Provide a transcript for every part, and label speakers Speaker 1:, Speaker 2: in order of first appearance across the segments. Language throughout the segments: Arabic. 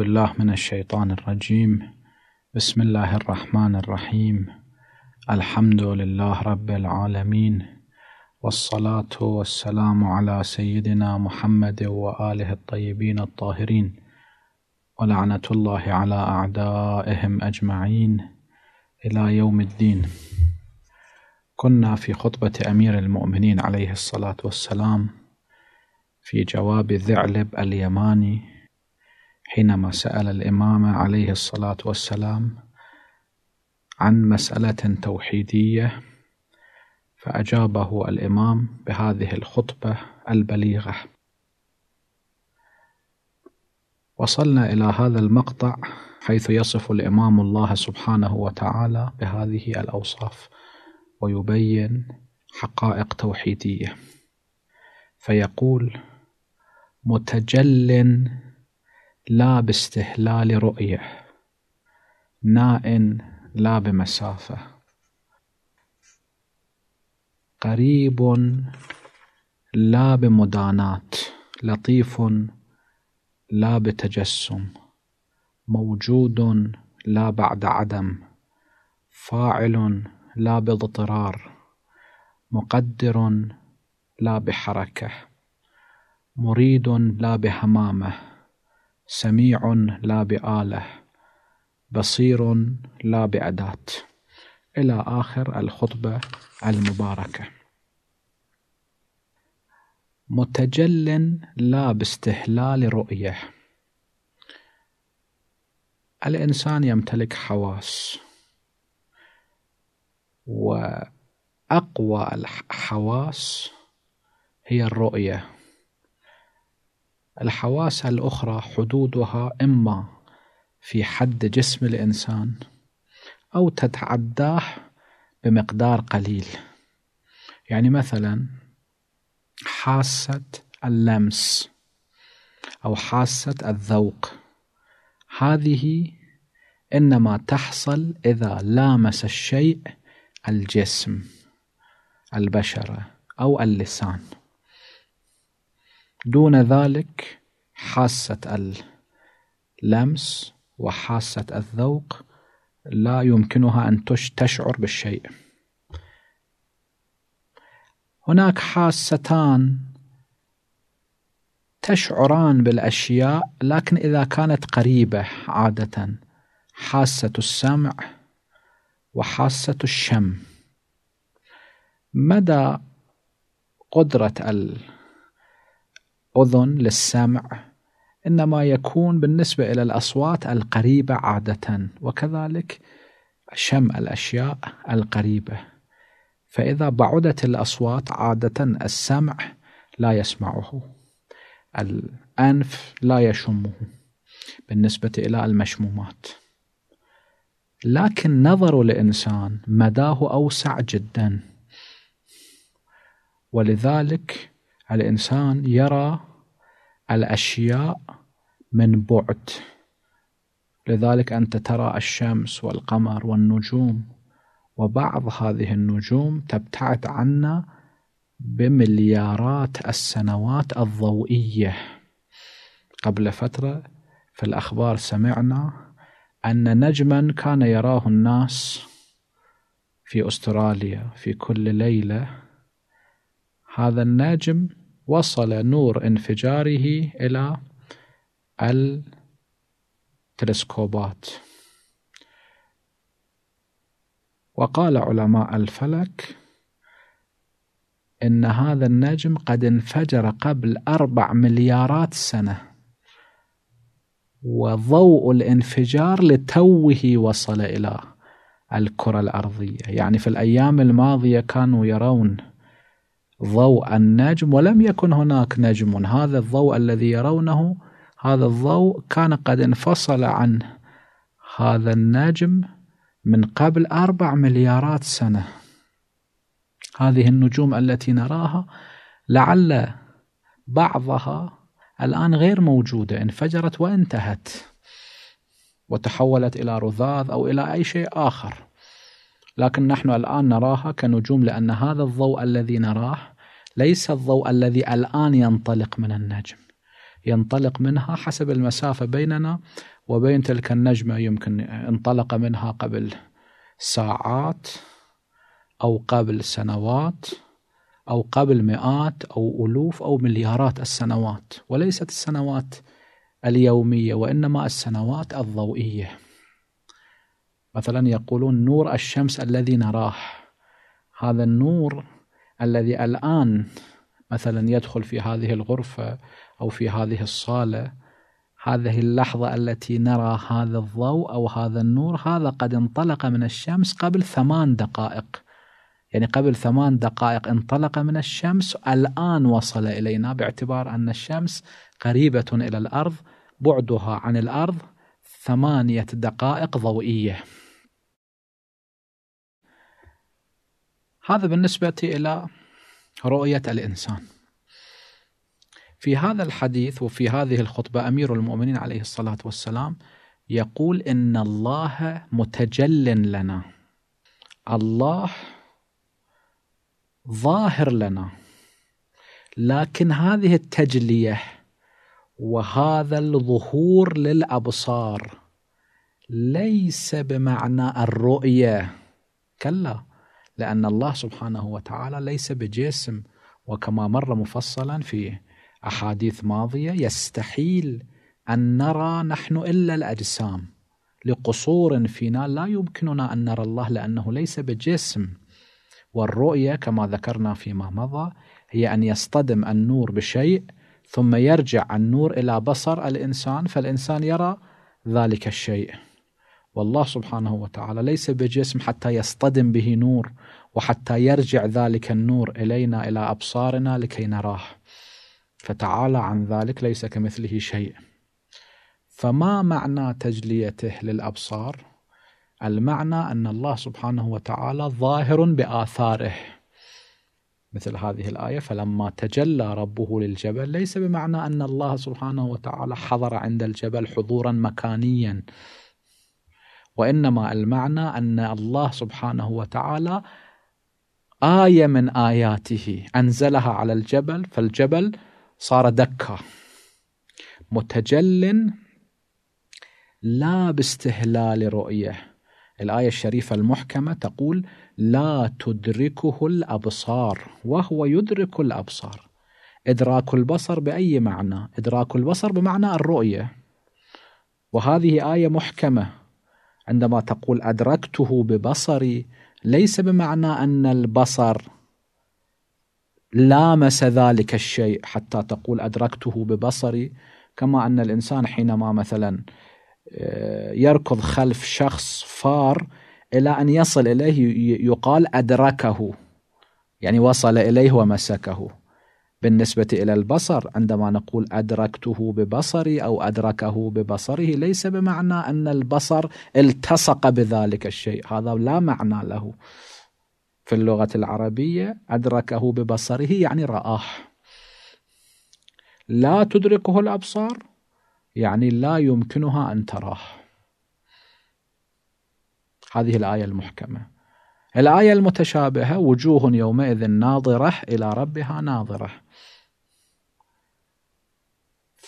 Speaker 1: بالله من الشيطان الرجيم بسم الله الرحمن الرحيم الحمد لله رب العالمين والصلاة والسلام على سيدنا محمد وآله الطيبين الطاهرين ولعنة الله على أعدائهم أجمعين إلى يوم الدين كنا في خطبة أمير المؤمنين عليه الصلاة والسلام في جواب ذعلب اليماني حينما سأل الإمام عليه الصلاة والسلام عن مسألة توحيدية فأجابه الإمام بهذه الخطبة البليغة وصلنا إلى هذا المقطع حيث يصف الإمام الله سبحانه وتعالى بهذه الأوصاف ويبين حقائق توحيدية فيقول متجل لا باستهلال رؤية نائن لا بمسافة قريب لا بمدانات لطيف لا بتجسم موجود لا بعد عدم فاعل لا باضطرار مقدر لا بحركه مريد لا بهمامه سميع لا بآلة بصير لا بأداة إلى آخر الخطبة المباركة متجل لا باستهلال رؤية الإنسان يمتلك حواس وأقوى الحواس هي الرؤية الحواس الأخرى حدودها إما في حد جسم الإنسان أو تتعداه بمقدار قليل يعني مثلا حاسة اللمس أو حاسة الذوق هذه إنما تحصل إذا لامس الشيء الجسم البشرة أو اللسان دون ذلك حاسة اللمس وحاسة الذوق لا يمكنها أن تشعر بالشيء هناك حاستان تشعران بالأشياء لكن إذا كانت قريبة عادة حاسة السمع وحاسة الشم مدى قدرة أذن للسمع إنما يكون بالنسبة إلى الأصوات القريبة عادة وكذلك شم الأشياء القريبة فإذا بعدت الأصوات عادة السمع لا يسمعه الأنف لا يشمه بالنسبة إلى المشمومات لكن نظر الإنسان مداه أوسع جدا ولذلك الإنسان يرى الأشياء من بعد لذلك أنت ترى الشمس والقمر والنجوم وبعض هذه النجوم تبتعد عنا بمليارات السنوات الضوئية قبل فترة في الأخبار سمعنا أن نجما كان يراه الناس في أستراليا في كل ليلة هذا النجم وصل نور انفجاره إلى التلسكوبات وقال علماء الفلك إن هذا النجم قد انفجر قبل أربع مليارات سنة وضوء الانفجار لتوه وصل إلى الكرة الأرضية يعني في الأيام الماضية كانوا يرون ضوء النجم ولم يكن هناك نجم هذا الضوء الذي يرونه هذا الضوء كان قد انفصل عن هذا النجم من قبل أربع مليارات سنة هذه النجوم التي نراها لعل بعضها الآن غير موجودة انفجرت وانتهت وتحولت إلى رذاذ أو إلى أي شيء آخر لكن نحن الآن نراها كنجوم لأن هذا الضوء الذي نراه ليس الضوء الذي الآن ينطلق من النجم ينطلق منها حسب المسافة بيننا وبين تلك النجمة يمكن انطلق منها قبل ساعات أو قبل سنوات أو قبل مئات أو ألوف أو مليارات السنوات وليست السنوات اليومية وإنما السنوات الضوئية مثلا يقولون نور الشمس الذي نراه هذا النور الذي الآن مثلا يدخل في هذه الغرفة أو في هذه الصالة هذه اللحظة التي نرى هذا الضوء أو هذا النور هذا قد انطلق من الشمس قبل ثمان دقائق يعني قبل ثمان دقائق انطلق من الشمس الآن وصل إلينا باعتبار أن الشمس قريبة إلى الأرض بعدها عن الأرض ثمانية دقائق ضوئية هذا بالنسبة إلى رؤية الإنسان في هذا الحديث وفي هذه الخطبة أمير المؤمنين عليه الصلاة والسلام يقول إن الله متجل لنا الله ظاهر لنا لكن هذه التجلية وهذا الظهور للأبصار ليس بمعنى الرؤية كلا لأن الله سبحانه وتعالى ليس بجسم وكما مر مفصلا في أحاديث ماضية يستحيل أن نرى نحن إلا الأجسام لقصور فينا لا يمكننا أن نرى الله لأنه ليس بجسم والرؤية كما ذكرنا فيما مضى هي أن يصطدم النور بشيء ثم يرجع النور إلى بصر الإنسان فالإنسان يرى ذلك الشيء والله سبحانه وتعالى ليس بجسم حتى يصطدم به نور وحتى يرجع ذلك النور الينا الى ابصارنا لكي نراه فتعالى عن ذلك ليس كمثله شيء فما معنى تجليته للابصار المعنى ان الله سبحانه وتعالى ظاهر باثاره مثل هذه الآية فلما تجلى ربه للجبل ليس بمعنى أن الله سبحانه وتعالى حضر عند الجبل حضورا مكانيا وانما المعنى ان الله سبحانه وتعالى ايه من اياته انزلها على الجبل فالجبل صار دكه متجل لا باستهلال رؤيه الايه الشريفه المحكمه تقول لا تدركه الابصار وهو يدرك الابصار ادراك البصر باي معنى ادراك البصر بمعنى الرؤيه وهذه ايه محكمه عندما تقول أدركته ببصري ليس بمعنى أن البصر لامس ذلك الشيء حتى تقول أدركته ببصري كما أن الإنسان حينما مثلا آه، يركض خلف شخص فار إلى أن يصل إليه يقال أدركه يعني وصل إليه ومسكه بالنسبة إلى البصر عندما نقول أدركته ببصري أو أدركه ببصره ليس بمعنى أن البصر التصق بذلك الشيء هذا لا معنى له في اللغة العربية أدركه ببصره يعني رآه لا تدركه الأبصار يعني لا يمكنها أن تراه هذه الآية المحكمة الآية المتشابهة وجوه يومئذ ناظرة إلى ربها ناظرة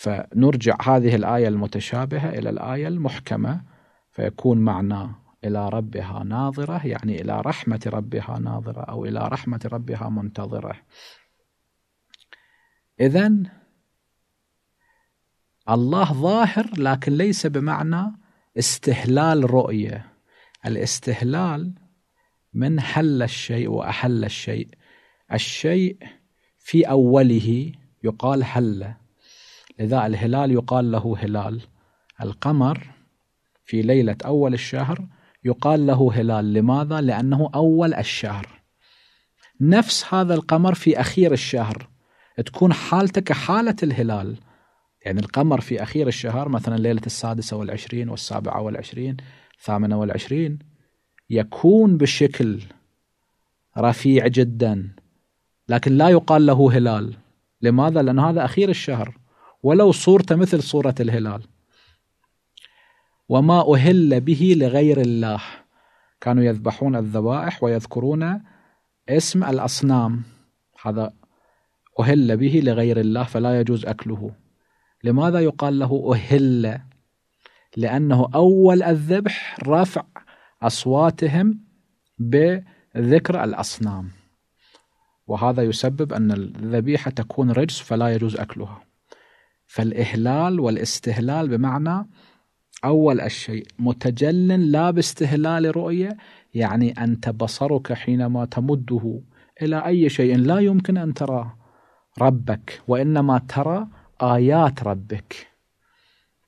Speaker 1: فنرجع هذه الآية المتشابهة إلى الآية المحكمة فيكون معناه إلى ربها ناظرة يعني إلى رحمة ربها ناظرة أو إلى رحمة ربها منتظرة إذا الله ظاهر لكن ليس بمعنى استهلال رؤية الاستهلال من حل الشيء وأحل الشيء الشيء في أوله يقال حله لذا الهلال يقال له هلال القمر في ليلة أول الشهر يقال له هلال لماذا؟ لأنه أول الشهر نفس هذا القمر في أخير الشهر تكون حالته كحالة الهلال يعني القمر في أخير الشهر مثلا ليلة السادسة والعشرين والسابعة والعشرين الثامنة والعشرين يكون بشكل رفيع جدا لكن لا يقال له هلال لماذا؟ لأن هذا أخير الشهر ولو صورته مثل صورة الهلال وما أهل به لغير الله كانوا يذبحون الذبائح ويذكرون اسم الأصنام هذا أهل به لغير الله فلا يجوز أكله لماذا يقال له أهل لأنه أول الذبح رفع أصواتهم بذكر الأصنام وهذا يسبب أن الذبيحة تكون رجس فلا يجوز أكلها فالإهلال والاستهلال بمعنى أول الشيء متجل لا باستهلال رؤية يعني أنت بصرك حينما تمده إلى أي شيء لا يمكن أن ترى ربك وإنما ترى آيات ربك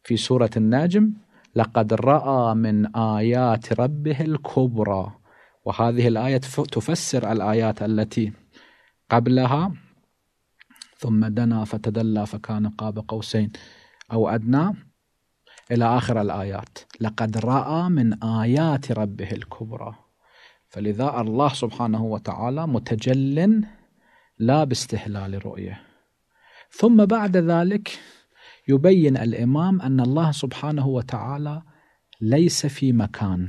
Speaker 1: في سورة النجم لقد رأى من آيات ربه الكبرى وهذه الآية تفسر الآيات التي قبلها ثم دنا فتدلى فكان قاب قوسين أو أدنى إلى آخر الآيات لقد رأى من آيات ربه الكبرى فلذا الله سبحانه وتعالى متجل لا باستهلال رؤية ثم بعد ذلك يبين الإمام أن الله سبحانه وتعالى ليس في مكان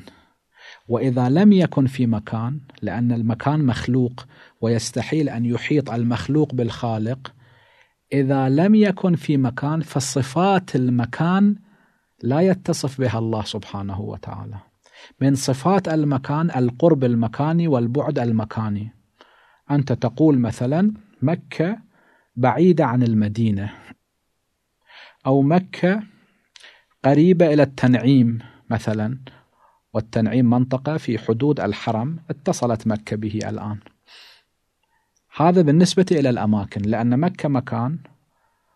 Speaker 1: وإذا لم يكن في مكان لأن المكان مخلوق ويستحيل أن يحيط المخلوق بالخالق إذا لم يكن في مكان فصفات المكان لا يتصف بها الله سبحانه وتعالى من صفات المكان القرب المكاني والبعد المكاني أنت تقول مثلا مكة بعيدة عن المدينة أو مكة قريبة إلى التنعيم مثلا والتنعيم منطقة في حدود الحرم اتصلت مكة به الآن هذا بالنسبة إلى الأماكن لأن مكة مكان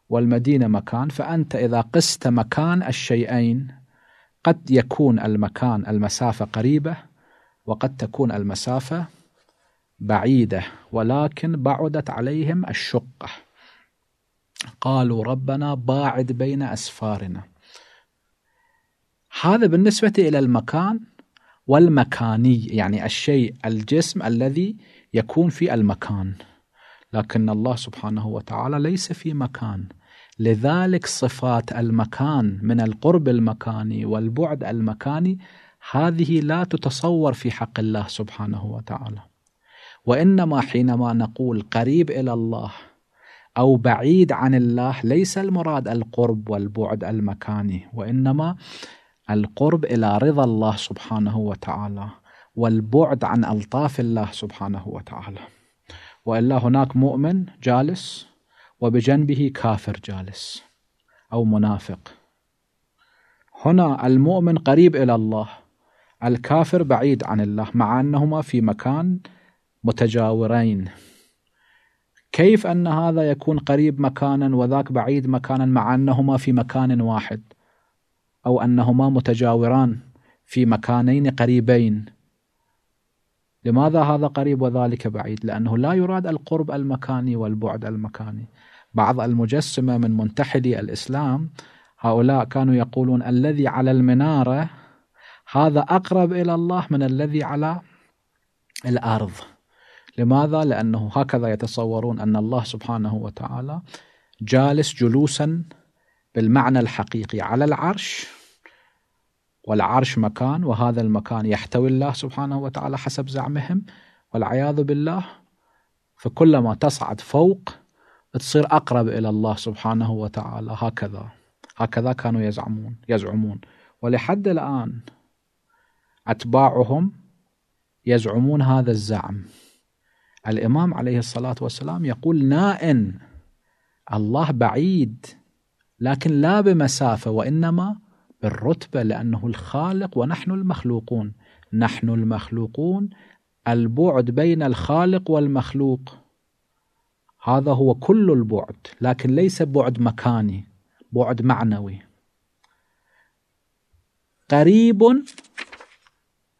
Speaker 1: والمدينة مكان فأنت إذا قست مكان الشيئين قد يكون المكان المسافة قريبة وقد تكون المسافة بعيدة ولكن بعدت عليهم الشقة قالوا ربنا باعد بين أسفارنا هذا بالنسبة إلى المكان والمكاني يعني الشيء الجسم الذي يكون في المكان لكن الله سبحانه وتعالى ليس في مكان لذلك صفات المكان من القرب المكاني والبعد المكاني هذه لا تتصور في حق الله سبحانه وتعالى وانما حينما نقول قريب الى الله او بعيد عن الله ليس المراد القرب والبعد المكاني وانما القرب الى رضا الله سبحانه وتعالى والبعد عن الطاف الله سبحانه وتعالى والا هناك مؤمن جالس وبجنبه كافر جالس او منافق هنا المؤمن قريب الى الله الكافر بعيد عن الله مع انهما في مكان متجاورين كيف ان هذا يكون قريب مكانا وذاك بعيد مكانا مع انهما في مكان واحد او انهما متجاوران في مكانين قريبين لماذا هذا قريب وذلك بعيد؟ لأنه لا يراد القرب المكاني والبعد المكاني بعض المجسمة من منتحلي الإسلام هؤلاء كانوا يقولون الذي على المنارة هذا أقرب إلى الله من الذي على الأرض لماذا؟ لأنه هكذا يتصورون أن الله سبحانه وتعالى جالس جلوسا بالمعنى الحقيقي على العرش والعرش مكان وهذا المكان يحتوي الله سبحانه وتعالى حسب زعمهم والعياذ بالله فكلما تصعد فوق تصير أقرب إلى الله سبحانه وتعالى هكذا هكذا كانوا يزعمون يزعمون ولحد الآن أتباعهم يزعمون هذا الزعم الإمام عليه الصلاة والسلام يقول نائن الله بعيد لكن لا بمسافة وإنما بالرتبة لأنه الخالق ونحن المخلوقون نحن المخلوقون البعد بين الخالق والمخلوق هذا هو كل البعد لكن ليس بعد مكاني بعد معنوي قريب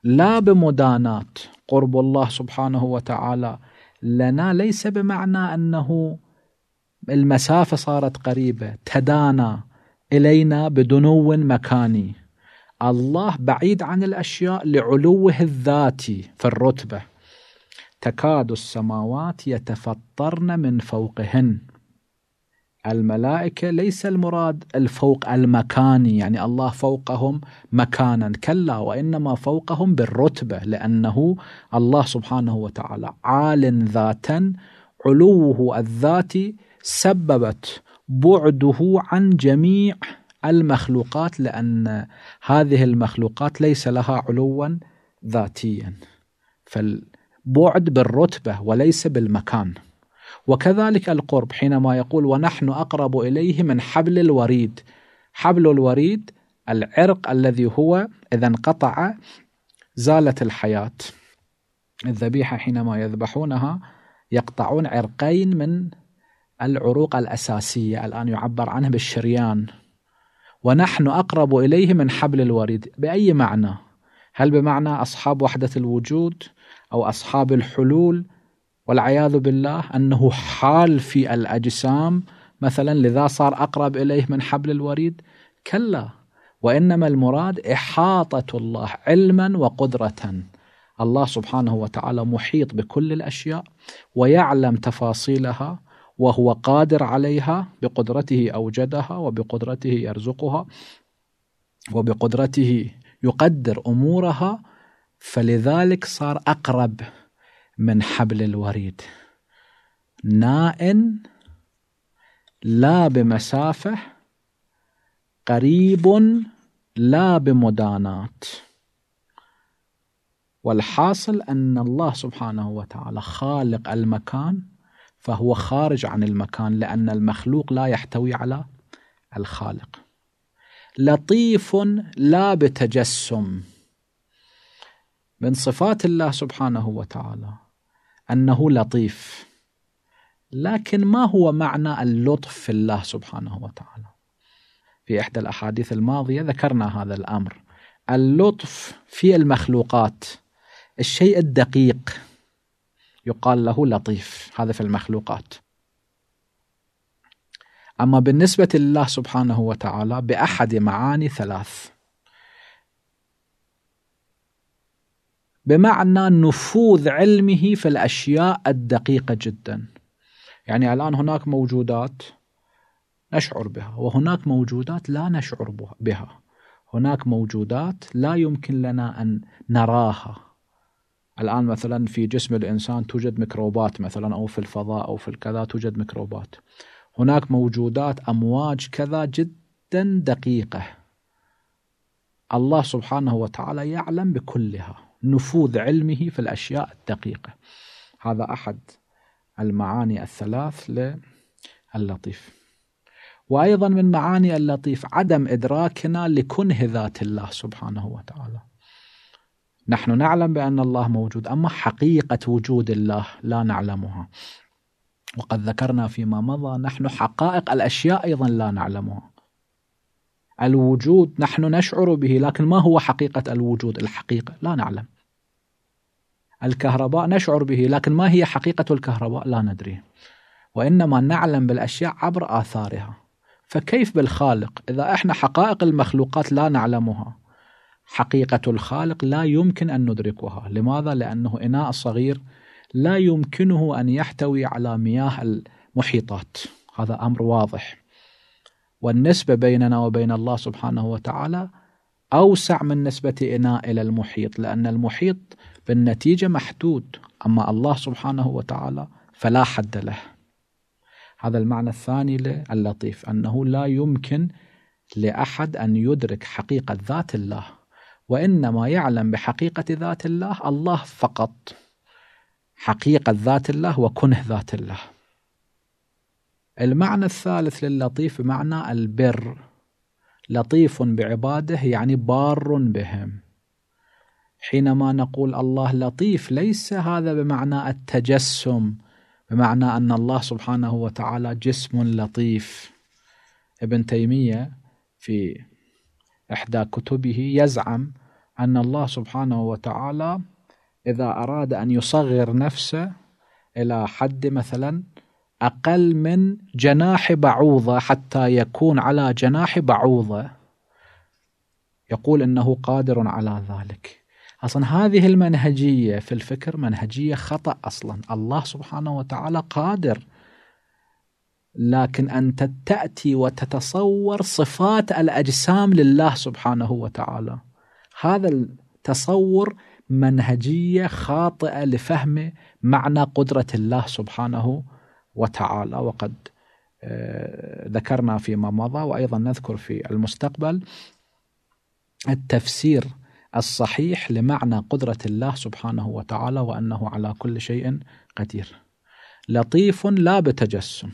Speaker 1: لا بمدانات قرب الله سبحانه وتعالى لنا ليس بمعنى انه المسافه صارت قريبه تدانى إلينا بدنو مكاني الله بعيد عن الأشياء لعلوه الذاتي في الرتبة تكاد السماوات يتفطرن من فوقهن الملائكة ليس المراد الفوق المكاني يعني الله فوقهم مكانا كلا وإنما فوقهم بالرتبة لأنه الله سبحانه وتعالى عال ذاتا علوه الذاتي سببت بعده عن جميع المخلوقات لأن هذه المخلوقات ليس لها علوا ذاتيا فالبعد بالرتبة وليس بالمكان وكذلك القرب حينما يقول ونحن أقرب إليه من حبل الوريد حبل الوريد العرق الذي هو إذا انقطع زالت الحياة الذبيحة حينما يذبحونها يقطعون عرقين من العروق الأساسية الآن يعبر عنها بالشريان ونحن أقرب إليه من حبل الوريد بأي معنى؟ هل بمعنى أصحاب وحدة الوجود أو أصحاب الحلول والعياذ بالله أنه حال في الأجسام مثلا لذا صار أقرب إليه من حبل الوريد كلا وإنما المراد إحاطة الله علما وقدرة الله سبحانه وتعالى محيط بكل الأشياء ويعلم تفاصيلها وهو قادر عليها بقدرته أوجدها وبقدرته يرزقها وبقدرته يقدر أمورها فلذلك صار أقرب من حبل الوريد نائن لا بمسافة قريب لا بمدانات والحاصل أن الله سبحانه وتعالى خالق المكان فهو خارج عن المكان لأن المخلوق لا يحتوي على الخالق لطيف لا بتجسم من صفات الله سبحانه وتعالى أنه لطيف لكن ما هو معنى اللطف في الله سبحانه وتعالى في إحدى الأحاديث الماضية ذكرنا هذا الأمر اللطف في المخلوقات الشيء الدقيق يقال له لطيف هذا في المخلوقات أما بالنسبة لله سبحانه وتعالى بأحد معاني ثلاث بمعنى نفوذ علمه في الأشياء الدقيقة جدا يعني الآن هناك موجودات نشعر بها وهناك موجودات لا نشعر بها هناك موجودات لا يمكن لنا أن نراها الآن مثلا في جسم الإنسان توجد ميكروبات مثلا أو في الفضاء أو في الكذا توجد ميكروبات هناك موجودات أمواج كذا جدا دقيقة الله سبحانه وتعالى يعلم بكلها نفوذ علمه في الأشياء الدقيقة هذا أحد المعاني الثلاث للطيف وأيضا من معاني اللطيف عدم إدراكنا لكنه ذات الله سبحانه وتعالى نحن نعلم بأن الله موجود أما حقيقة وجود الله لا نعلمها وقد ذكرنا فيما مضى نحن حقائق الأشياء أيضا لا نعلمها الوجود نحن نشعر به لكن ما هو حقيقة الوجود الحقيقة لا نعلم الكهرباء نشعر به لكن ما هي حقيقة الكهرباء لا ندري وإنما نعلم بالأشياء عبر آثارها فكيف بالخالق إذا إحنا حقائق المخلوقات لا نعلمها حقيقة الخالق لا يمكن أن ندركها لماذا؟ لأنه إناء صغير لا يمكنه أن يحتوي على مياه المحيطات هذا أمر واضح والنسبة بيننا وبين الله سبحانه وتعالى أوسع من نسبة إناء إلى المحيط لأن المحيط بالنتيجة محدود أما الله سبحانه وتعالى فلا حد له هذا المعنى الثاني اللطيف أنه لا يمكن لأحد أن يدرك حقيقة ذات الله وإنما يعلم بحقيقة ذات الله الله فقط حقيقة ذات الله وكنه ذات الله المعنى الثالث للطيف بمعنى البر لطيف بعباده يعني بار بهم حينما نقول الله لطيف ليس هذا بمعنى التجسم بمعنى ان الله سبحانه وتعالى جسم لطيف ابن تيميه في إحدى كتبه يزعم أن الله سبحانه وتعالى إذا أراد أن يصغر نفسه إلى حد مثلا أقل من جناح بعوضة حتى يكون على جناح بعوضة يقول أنه قادر على ذلك أصلا هذه المنهجية في الفكر منهجية خطأ أصلا الله سبحانه وتعالى قادر لكن أنت تأتي وتتصور صفات الأجسام لله سبحانه وتعالى هذا التصور منهجية خاطئة لفهم معنى قدرة الله سبحانه وتعالى وقد آه، ذكرنا فيما مضى وأيضا نذكر في المستقبل التفسير الصحيح لمعنى قدرة الله سبحانه وتعالى وأنه على كل شيء قدير لطيف لا بتجسم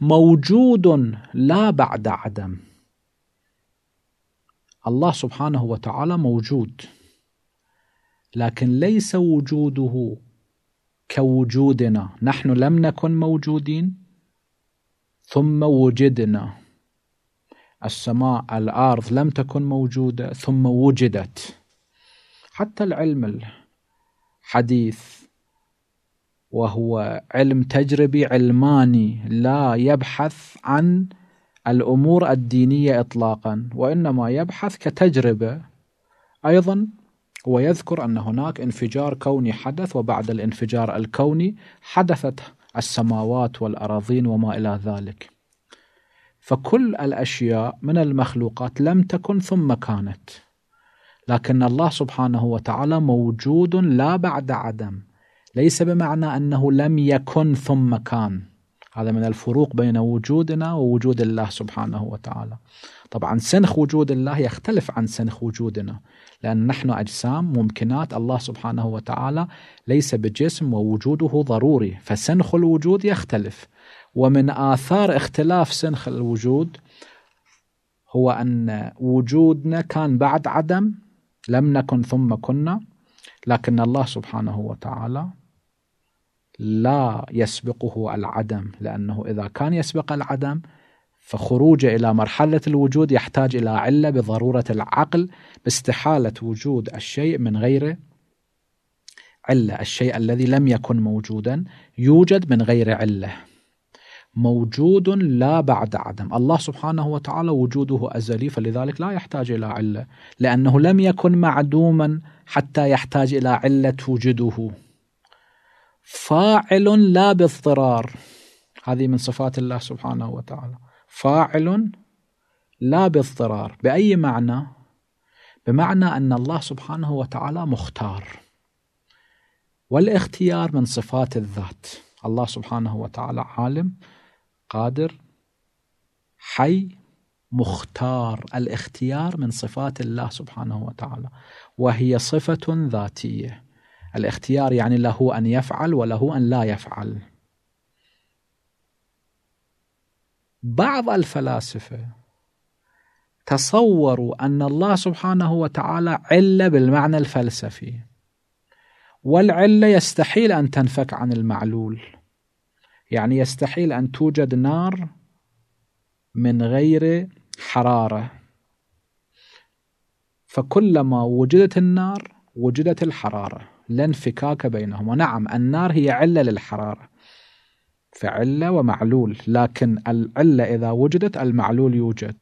Speaker 1: موجود لا بعد عدم الله سبحانه وتعالى موجود لكن ليس وجوده كوجودنا نحن لم نكن موجودين ثم وجدنا السماء الارض لم تكن موجوده ثم وجدت حتى العلم الحديث وهو علم تجربي علماني لا يبحث عن الامور الدينيه اطلاقا وانما يبحث كتجربه ايضا ويذكر ان هناك انفجار كوني حدث وبعد الانفجار الكوني حدثت السماوات والأراضين وما إلى ذلك فكل الأشياء من المخلوقات لم تكن ثم كانت لكن الله سبحانه وتعالى موجود لا بعد عدم ليس بمعنى أنه لم يكن ثم كان هذا من الفروق بين وجودنا ووجود الله سبحانه وتعالى طبعا سنخ وجود الله يختلف عن سنخ وجودنا لأن نحن أجسام ممكنات الله سبحانه وتعالى ليس بجسم ووجوده ضروري فسنخ الوجود يختلف ومن آثار اختلاف سنخ الوجود هو أن وجودنا كان بعد عدم لم نكن ثم كنا لكن الله سبحانه وتعالى لا يسبقه العدم لأنه إذا كان يسبق العدم فخروجه إلى مرحلة الوجود يحتاج إلى علة بضرورة العقل باستحالة وجود الشيء من غير علة الشيء الذي لم يكن موجودا يوجد من غير علة موجود لا بعد عدم الله سبحانه وتعالى وجوده أزلي فلذلك لا يحتاج إلى علة لأنه لم يكن معدوما حتى يحتاج إلى علة توجده فاعل لا باضطرار هذه من صفات الله سبحانه وتعالى فاعل لا باضطرار بأي معنى بمعنى أن الله سبحانه وتعالى مختار والاختيار من صفات الذات الله سبحانه وتعالى عالم قادر حي مختار الاختيار من صفات الله سبحانه وتعالى وهي صفة ذاتية الاختيار يعني له أن يفعل وله أن لا يفعل بعض الفلاسفة تصوروا أن الله سبحانه وتعالى علة بالمعنى الفلسفي والعلة يستحيل أن تنفك عن المعلول يعني يستحيل أن توجد نار من غير حرارة فكلما وجدت النار وجدت الحراره لا انفكاك بينهما نعم النار هي علة للحرارة فعلة ومعلول لكن العلة إذا وجدت المعلول يوجد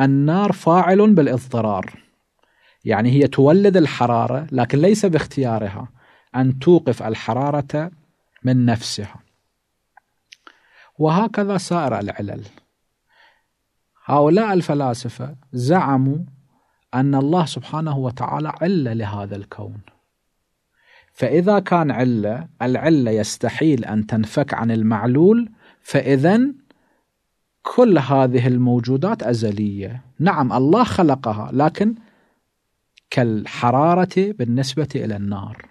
Speaker 1: النار فاعل بالاضطرار يعني هي تولد الحرارة لكن ليس باختيارها أن توقف الحرارة من نفسها وهكذا سائر العلل هؤلاء الفلاسفة زعموا أن الله سبحانه وتعالى علة لهذا الكون فإذا كان علة العلة يستحيل أن تنفك عن المعلول فإذا كل هذه الموجودات أزلية نعم الله خلقها لكن كالحرارة بالنسبة إلى النار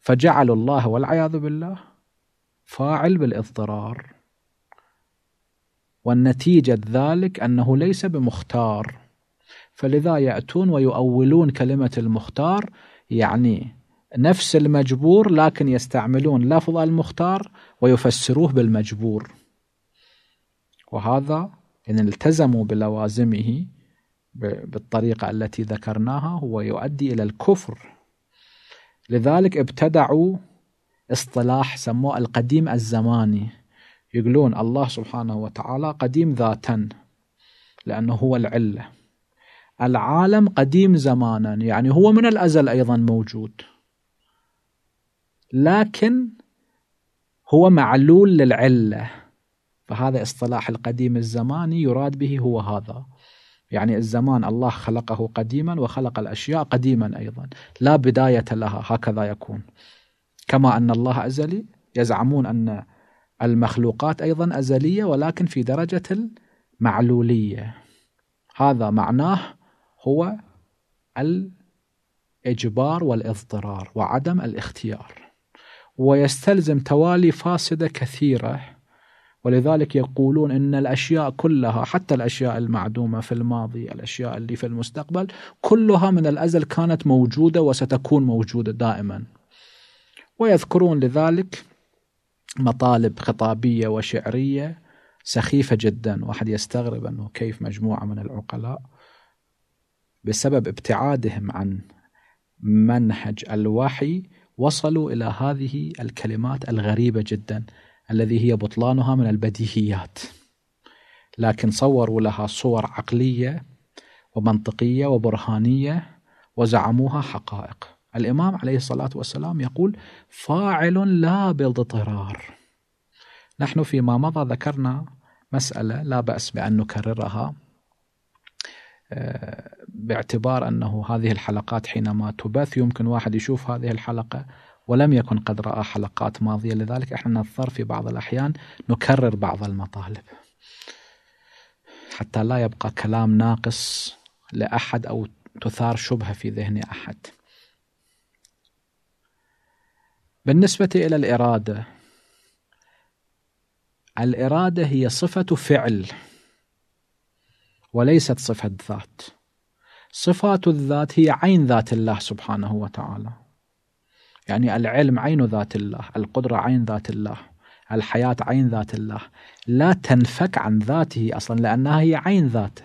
Speaker 1: فجعل الله والعياذ بالله فاعل بالاضطرار والنتيجة ذلك أنه ليس بمختار فلذا يأتون ويؤولون كلمة المختار يعني نفس المجبور لكن يستعملون لفظ المختار ويفسروه بالمجبور وهذا إن التزموا بلوازمه بالطريقة التي ذكرناها هو يؤدي إلى الكفر لذلك ابتدعوا اصطلاح سموه القديم الزماني يقولون الله سبحانه وتعالى قديم ذاتا لأنه هو العلة العالم قديم زمانا يعني هو من الأزل أيضا موجود لكن هو معلول للعله فهذا اصطلاح القديم الزماني يراد به هو هذا يعني الزمان الله خلقه قديما وخلق الاشياء قديما ايضا لا بدايه لها هكذا يكون كما ان الله ازلي يزعمون ان المخلوقات ايضا ازليه ولكن في درجه المعلوليه هذا معناه هو الاجبار والاضطرار وعدم الاختيار ويستلزم توالي فاسده كثيرة ولذلك يقولون ان الاشياء كلها حتى الاشياء المعدومه في الماضي، الاشياء اللي في المستقبل، كلها من الازل كانت موجوده وستكون موجوده دائما. ويذكرون لذلك مطالب خطابيه وشعريه سخيفه جدا، واحد يستغرب انه كيف مجموعه من العقلاء بسبب ابتعادهم عن منهج الوحي وصلوا إلى هذه الكلمات الغريبة جدا الذي هي بطلانها من البديهيات لكن صوروا لها صور عقلية ومنطقية وبرهانية وزعموها حقائق الإمام عليه الصلاة والسلام يقول فاعل لا باضطرار نحن فيما مضى ذكرنا مسألة لا بأس بأن نكررها باعتبار انه هذه الحلقات حينما تبث يمكن واحد يشوف هذه الحلقه ولم يكن قد راى حلقات ماضيه لذلك احنا نضطر في بعض الاحيان نكرر بعض المطالب حتى لا يبقى كلام ناقص لاحد او تثار شبهه في ذهن احد. بالنسبه الى الاراده الاراده هي صفه فعل وليست صفة ذات صفات الذات هي عين ذات الله سبحانه وتعالى يعني العلم عين ذات الله القدرة عين ذات الله الحياة عين ذات الله لا تنفك عن ذاته أصلا لأنها هي عين ذاته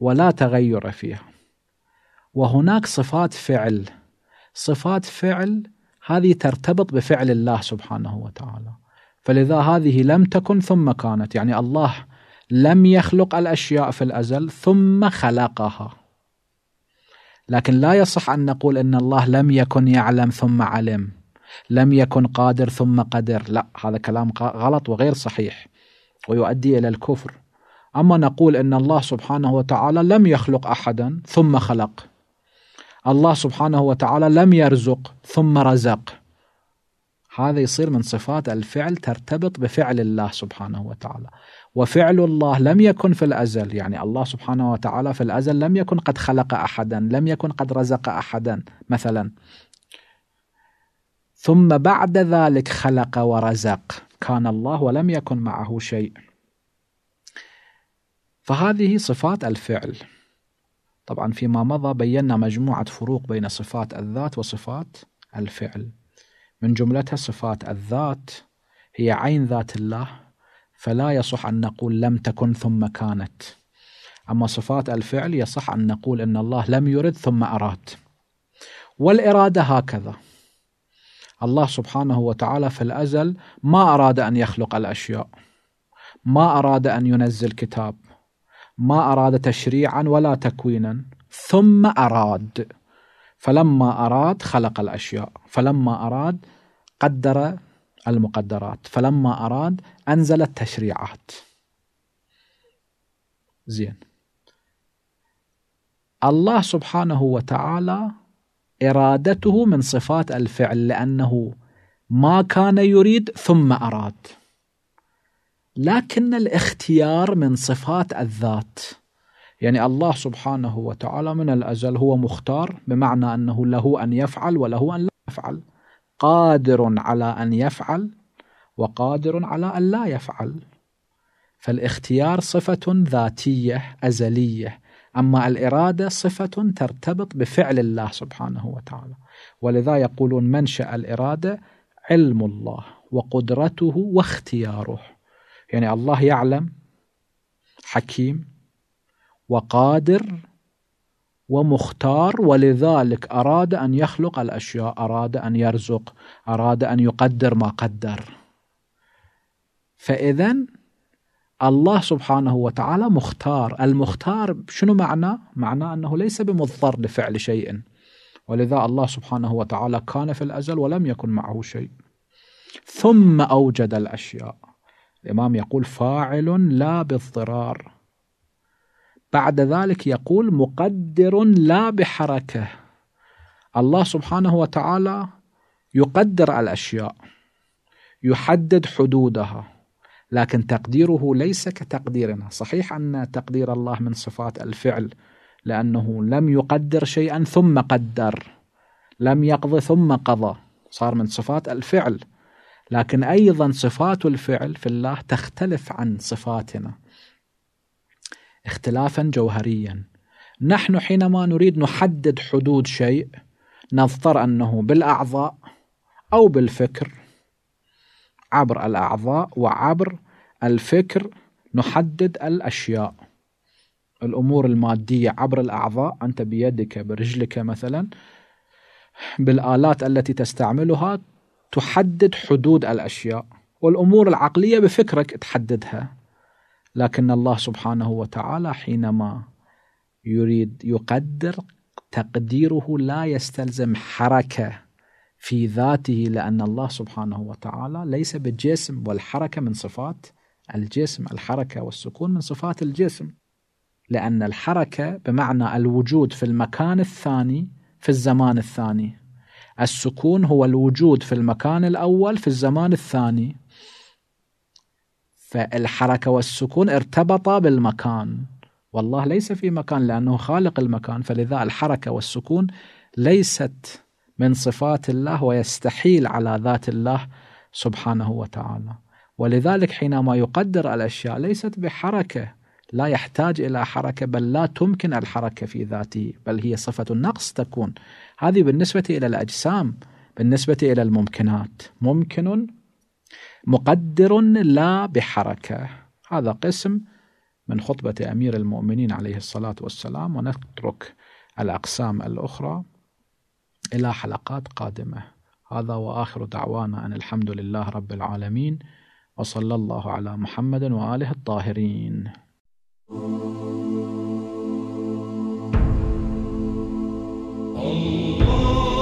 Speaker 1: ولا تغير فيها وهناك صفات فعل صفات فعل هذه ترتبط بفعل الله سبحانه وتعالى فلذا هذه لم تكن ثم كانت يعني الله لم يخلق الأشياء في الأزل ثم خلقها لكن لا يصح أن نقول أن الله لم يكن يعلم ثم علم لم يكن قادر ثم قدر لا هذا كلام غلط وغير صحيح ويؤدي إلى الكفر أما نقول أن الله سبحانه وتعالى لم يخلق أحدا ثم خلق الله سبحانه وتعالى لم يرزق ثم رزق هذا يصير من صفات الفعل ترتبط بفعل الله سبحانه وتعالى وفعل الله لم يكن في الازل يعني الله سبحانه وتعالى في الازل لم يكن قد خلق احدا لم يكن قد رزق احدا مثلا ثم بعد ذلك خلق ورزق كان الله ولم يكن معه شيء فهذه صفات الفعل طبعا فيما مضى بينا مجموعه فروق بين صفات الذات وصفات الفعل من جملتها صفات الذات هي عين ذات الله فلا يصح أن نقول لم تكن ثم كانت أما صفات الفعل يصح أن نقول أن الله لم يرد ثم أراد والإرادة هكذا الله سبحانه وتعالى في الأزل ما أراد أن يخلق الأشياء ما أراد أن ينزل كتاب ما أراد تشريعا ولا تكوينا ثم أراد فلما أراد خلق الأشياء فلما أراد قدر المقدرات فلما أراد أنزل التشريعات زين الله سبحانه وتعالى إرادته من صفات الفعل لأنه ما كان يريد ثم أراد لكن الاختيار من صفات الذات يعني الله سبحانه وتعالى من الأزل هو مختار بمعنى أنه له أن يفعل وله أن لا يفعل قادر على ان يفعل وقادر على ان لا يفعل فالاختيار صفه ذاتيه ازليه اما الاراده صفه ترتبط بفعل الله سبحانه وتعالى ولذا يقولون منشا الاراده علم الله وقدرته واختياره يعني الله يعلم حكيم وقادر ومختار ولذلك أراد أن يخلق الأشياء أراد أن يرزق أراد أن يقدر ما قدر فإذا الله سبحانه وتعالى مختار المختار شنو معناه؟ معناه أنه ليس بمضطر لفعل شيء ولذا الله سبحانه وتعالى كان في الأزل ولم يكن معه شيء ثم أوجد الأشياء الإمام يقول فاعل لا باضطرار بعد ذلك يقول مقدر لا بحركة الله سبحانه وتعالى يقدر الأشياء يحدد حدودها لكن تقديره ليس كتقديرنا صحيح أن تقدير الله من صفات الفعل لأنه لم يقدر شيئا ثم قدر لم يقض ثم قضى صار من صفات الفعل لكن أيضا صفات الفعل في الله تختلف عن صفاتنا اختلافا جوهريا نحن حينما نريد نحدد حدود شيء نضطر انه بالاعضاء او بالفكر عبر الاعضاء وعبر الفكر نحدد الاشياء الامور الماديه عبر الاعضاء انت بيدك برجلك مثلا بالالات التي تستعملها تحدد حدود الاشياء والامور العقليه بفكرك تحددها لكن الله سبحانه وتعالى حينما يريد يقدر تقديره لا يستلزم حركه في ذاته لان الله سبحانه وتعالى ليس بالجسم والحركه من صفات الجسم الحركه والسكون من صفات الجسم لان الحركه بمعنى الوجود في المكان الثاني في الزمان الثاني السكون هو الوجود في المكان الاول في الزمان الثاني فالحركة والسكون ارتبطا بالمكان والله ليس في مكان لأنه خالق المكان فلذا الحركة والسكون ليست من صفات الله ويستحيل على ذات الله سبحانه وتعالى ولذلك حينما يقدر الأشياء ليست بحركة لا يحتاج إلى حركة بل لا تمكن الحركة في ذاته بل هي صفة النقص تكون هذه بالنسبة إلى الأجسام بالنسبة إلى الممكنات ممكن مقدر لا بحركة هذا قسم من خطبة أمير المؤمنين عليه الصلاة والسلام ونترك الأقسام الأخرى إلى حلقات قادمة هذا وآخر دعوانا أن الحمد لله رب العالمين وصلى الله على محمد وآله الطاهرين Allah